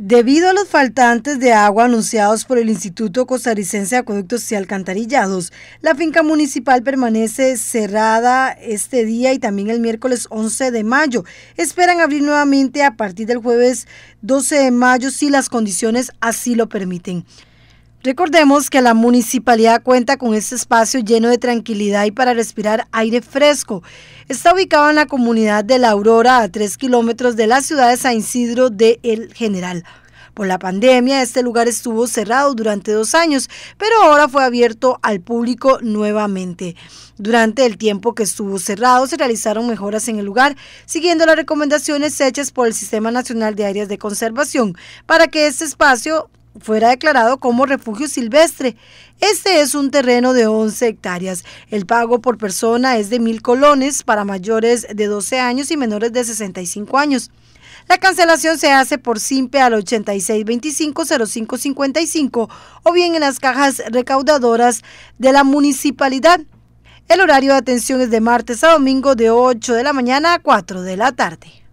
Debido a los faltantes de agua anunciados por el Instituto Costarricense de Acueductos y Alcantarillados, la finca municipal permanece cerrada este día y también el miércoles 11 de mayo. Esperan abrir nuevamente a partir del jueves 12 de mayo si las condiciones así lo permiten. Recordemos que la municipalidad cuenta con este espacio lleno de tranquilidad y para respirar aire fresco. Está ubicado en la comunidad de La Aurora, a tres kilómetros de la ciudad de San Isidro de El General. Por la pandemia, este lugar estuvo cerrado durante dos años, pero ahora fue abierto al público nuevamente. Durante el tiempo que estuvo cerrado, se realizaron mejoras en el lugar, siguiendo las recomendaciones hechas por el Sistema Nacional de Áreas de Conservación, para que este espacio fuera declarado como refugio silvestre. Este es un terreno de 11 hectáreas. El pago por persona es de mil colones para mayores de 12 años y menores de 65 años. La cancelación se hace por SIMPE al 8625 o bien en las cajas recaudadoras de la municipalidad. El horario de atención es de martes a domingo de 8 de la mañana a 4 de la tarde.